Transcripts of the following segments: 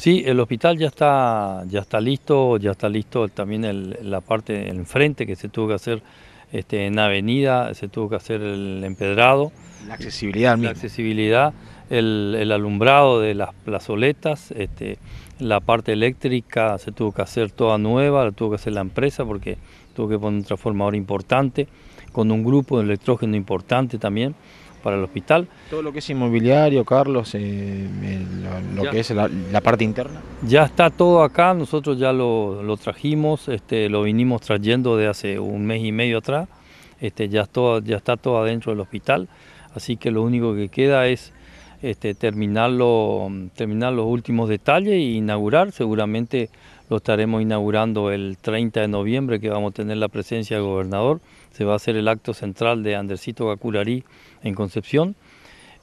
Sí, el hospital ya está, ya está listo, ya está listo también la parte enfrente que se tuvo que hacer este, en avenida, se tuvo que hacer el empedrado. La accesibilidad. La accesibilidad, el, alumbrado de las plazoletas, este, la parte eléctrica se tuvo que hacer toda nueva, la tuvo que hacer la empresa porque tuvo que poner un transformador importante, con un grupo de electrógeno importante también para el hospital. ¿Todo lo que es inmobiliario, Carlos, eh, eh, lo, que es la, parte interna? Ya está todo acá, nosotros ya lo, lo trajimos, este, lo vinimos trayendo de hace un mes y medio atrás, este, ya, todo, ya está todo adentro del hospital, así que lo único que queda es este, terminarlo terminar los últimos detalles e inaugurar seguramente lo estaremos inaugurando el 30 de noviembre, que vamos a tener la presencia del gobernador. Se va a hacer el acto central de Andercito Gacurari... en Concepción.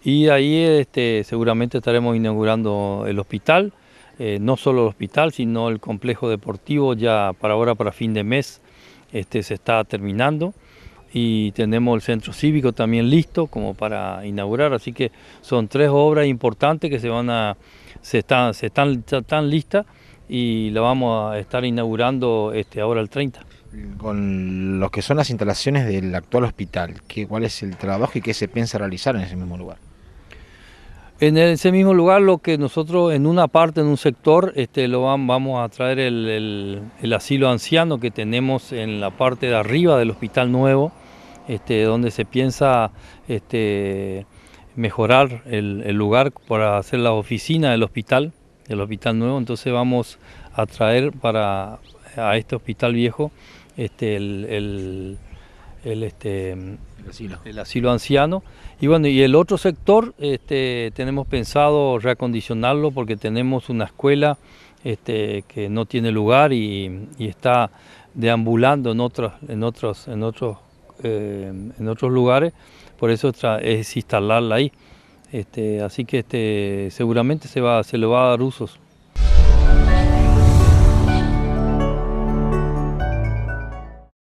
Y ahí este, seguramente estaremos inaugurando el hospital, eh, no solo el hospital, sino el complejo deportivo, ya para ahora, para fin de mes, este, se está terminando y tenemos el centro cívico también listo como para inaugurar, así que son tres obras importantes que se van a, se se están, están listas y la vamos a estar inaugurando este, ahora el 30. Con lo que son las instalaciones del actual hospital, ¿qué, ¿cuál es el trabajo y qué se piensa realizar en ese mismo lugar? En ese mismo lugar lo que nosotros en una parte, en un sector, este, lo vamos a traer el, asilo anciano que tenemos en la parte de arriba del hospital nuevo, este, donde se piensa este, mejorar el, el, lugar para hacer la oficina del hospital del Hospital Nuevo, entonces vamos a traer para a este Hospital Viejo este, el, este, el asilo. anciano. Y bueno, y el otro sector este, tenemos pensado reacondicionarlo porque tenemos una escuela este, que no tiene lugar y, está deambulando en otros, en otros, en otros, eh, en otros lugares, por eso es instalarla ahí. Este, así que este, seguramente se, va, se lo va a dar usos.